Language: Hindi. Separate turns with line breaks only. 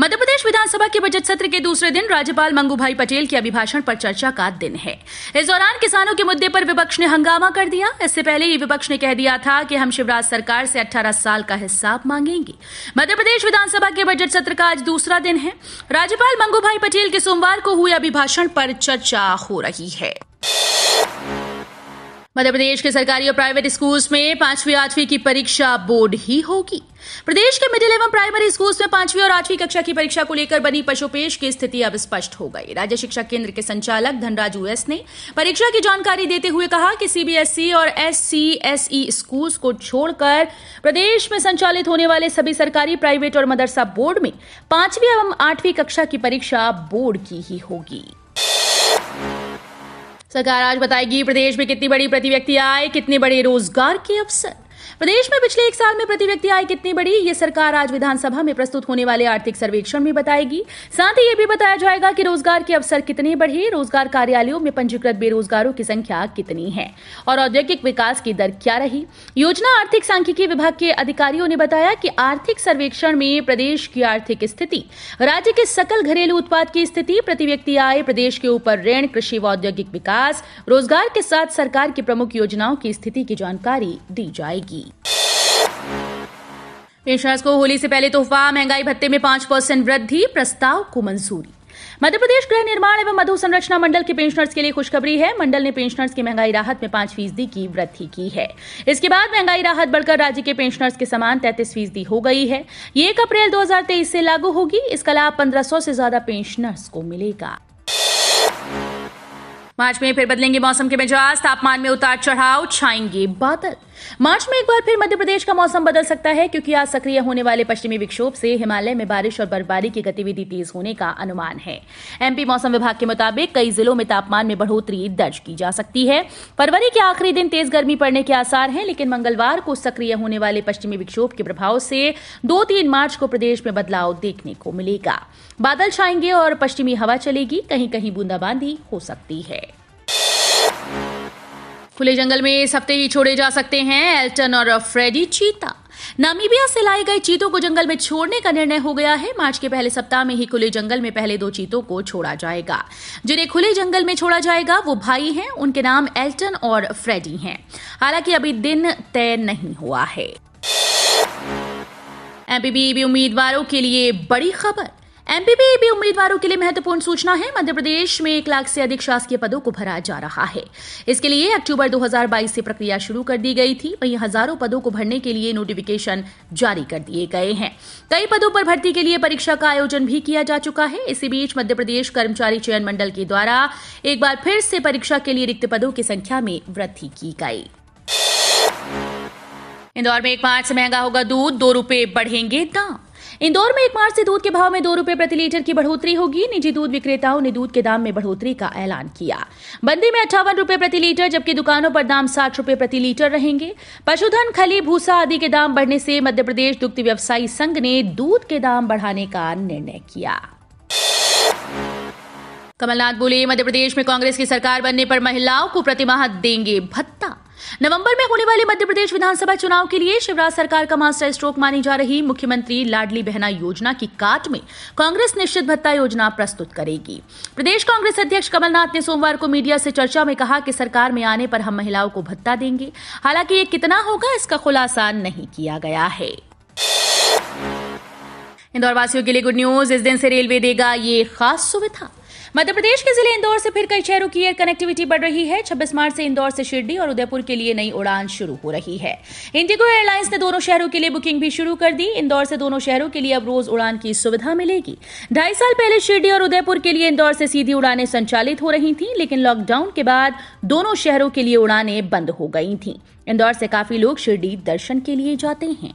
मध्य प्रदेश विधानसभा के बजट सत्र के दूसरे दिन राज्यपाल मंगू भाई पटेल के अभिभाषण पर चर्चा का दिन है इस दौरान किसानों के मुद्दे पर विपक्ष ने हंगामा कर दिया इससे पहले ही विपक्ष ने कह दिया था कि हम शिवराज सरकार से 18 साल का हिसाब मांगेंगे मध्य प्रदेश विधानसभा के बजट सत्र का आज दूसरा दिन है राज्यपाल मंगू भाई पटेल के सोमवार को हुए अभिभाषण पर चर्चा हो रही है मध्य प्रदेश के सरकारी और प्राइवेट स्कूल्स में पांचवी आठवीं की परीक्षा बोर्ड ही होगी प्रदेश के मिडिल एवं प्राइमरी स्कूल्स में पांचवी और आठवीं कक्षा की परीक्षा को लेकर बनी पशुपेश की स्थिति अब स्पष्ट हो गई राज्य शिक्षा केंद्र के संचालक धनराज यूएस ने परीक्षा की जानकारी देते हुए कहा कि सीबीएसई और एससीएसई स्कूल्स को छोड़कर प्रदेश में संचालित होने वाले सभी सरकारी प्राइवेट और मदरसा बोर्ड में पांचवी एवं आठवीं कक्षा की परीक्षा बोर्ड की ही होगी सरकार आज बताएगी प्रदेश में कितनी बड़ी प्रति व्यक्ति आय कितने बड़े रोजगार के अवसर प्रदेश में पिछले एक साल में प्रति व्यक्ति आय कितनी बढ़ी ये सरकार आज विधानसभा में प्रस्तुत होने वाले आर्थिक सर्वेक्षण में बताएगी साथ ही ये भी बताया जाएगा कि रोजगार के अवसर कितने बढ़े रोजगार कार्यालयों में पंजीकृत बेरोजगारों की संख्या कितनी है और औद्योगिक विकास की दर क्या रही योजना आर्थिक सांख्यिकी विभाग के अधिकारियों ने बताया कि आर्थिक सर्वेक्षण में प्रदेश की आर्थिक स्थिति राज्य के सकल घरेलू उत्पाद की स्थिति प्रति व्यक्ति आय प्रदेश के ऊपर ऋण कृषि व औद्योगिक विकास रोजगार के साथ सरकार की प्रमुख योजनाओं की स्थिति की जानकारी दी जाएगी जाएगी पेशवास को होली से पहले तोहफा महंगाई भत्ते में पांच परसेंट वृद्धि प्रस्ताव को मंजूरी मध्य प्रदेश गृह निर्माण एवं मधु संरचना मंडल के पेंशनर्स के लिए खुशखबरी है मंडल ने पेंशनर्स की महंगाई राहत में पांच फीसदी की वृद्धि की है इसके बाद महंगाई राहत बढ़कर राज्य के पेंशनर्स के समान तैतीस फीसदी हो गई है ये एक अप्रैल दो से लागू होगी इसका लाभ पंद्रह से ज्यादा पेंशनर्स को मिलेगा मार्च में फिर बदलेंगे मौसम के मिजाज तापमान में उतार चढ़ाव छाएंगे बादल मार्च में एक बार फिर मध्य प्रदेश का मौसम बदल सकता है क्योंकि आज सक्रिय होने वाले पश्चिमी विक्षोभ से हिमालय में बारिश और बर्फबारी की गतिविधि तेज होने का अनुमान है एमपी मौसम विभाग के मुताबिक कई जिलों में तापमान में बढ़ोतरी दर्ज की जा सकती है फरवरी के आखिरी दिन तेज गर्मी पड़ने के आसार हैं लेकिन मंगलवार को सक्रिय होने वाले पश्चिमी विक्षोभ के प्रभाव से दो तीन मार्च को प्रदेश में बदलाव देखने को मिलेगा बादल छाएंगे और पश्चिमी हवा चलेगी कहीं कहीं बूंदाबांदी हो सकती है खुले जंगल में इस हफ्ते ही छोड़े जा सकते हैं एल्टन और फ्रेडी चीता नामीबिया से लाए गए चीतों को जंगल में छोड़ने का निर्णय हो गया है मार्च के पहले सप्ताह में ही खुले जंगल में पहले दो चीतों को छोड़ा जाएगा जिन्हें खुले जंगल में छोड़ा जाएगा वो भाई हैं उनके नाम एल्टन और फ्रेडी हैं हालांकि अभी दिन तय नहीं हुआ है एमपीबी उम्मीदवारों के लिए बड़ी खबर भी उम्मीदवारों के लिए महत्वपूर्ण सूचना है मध्य प्रदेश में एक लाख से अधिक शासकीय पदों को भरा जा रहा है इसके लिए अक्टूबर 2022 से प्रक्रिया शुरू कर दी गई थी वहीं हजारों पदों को भरने के लिए नोटिफिकेशन जारी कर दिए गए हैं कई पदों पर भर्ती के लिए परीक्षा का आयोजन भी किया जा चुका है इसी बीच मध्य प्रदेश कर्मचारी चयन मंडल के द्वारा एक बार फिर से परीक्षा के लिए रिक्त पदों की संख्या में वृद्धि की गई इंदौर में एक मार्च से महंगा होगा दूध दो रूपये बढ़ेंगे दाम इंदौर में एक मार्च से दूध के भाव में दो रूपये प्रति लीटर की बढ़ोतरी होगी निजी दूध विक्रेताओं ने दूध के दाम में बढ़ोतरी का ऐलान किया बंदी में अट्ठावन रूपये प्रति लीटर जबकि दुकानों पर दाम साठ रूपये प्रति लीटर रहेंगे पशुधन खली भूसा आदि के दाम बढ़ने से मध्य प्रदेश दुग्ध व्यवसायी संघ ने दूध के दाम बढ़ाने का निर्णय किया कमलनाथ बोले मध्य प्रदेश में कांग्रेस की सरकार बनने पर महिलाओं को प्रतिमाह देंगे भत्ता नवंबर में होने वाले मध्य प्रदेश विधानसभा चुनाव के लिए शिवराज सरकार का मास्टर स्ट्रोक मानी जा रही मुख्यमंत्री लाडली बहना योजना की काट में कांग्रेस निश्चित भत्ता योजना प्रस्तुत करेगी प्रदेश कांग्रेस अध्यक्ष कमलनाथ ने सोमवार को मीडिया से चर्चा में कहा कि सरकार में आने पर हम महिलाओं को भत्ता देंगे हालांकि ये कितना होगा इसका खुलासा नहीं किया गया है इंदौर वासियों के लिए गुड न्यूज इस दिन से रेलवे देगा ये खास सुविधा मध्य प्रदेश के जिले इंदौर से फिर कई शहरों की एयर कनेक्टिविटी बढ़ रही है 26 मार्च से इंदौर से शिरडी और उदयपुर के लिए नई उड़ान शुरू हो रही है इंडिगो एयरलाइंस ने दोनों शहरों के लिए बुकिंग भी शुरू कर दी इंदौर से दोनों शहरों के लिए अब रोज उड़ान की सुविधा मिलेगी ढाई साल पहले शिरडी और उदयपुर के लिए इंदौर से सीधी उड़ानें संचालित हो रही थी लेकिन लॉकडाउन के बाद दोनों शहरों के लिए उड़ानें बंद हो गई थी इंदौर से काफी लोग शिरडी दर्शन के लिए जाते हैं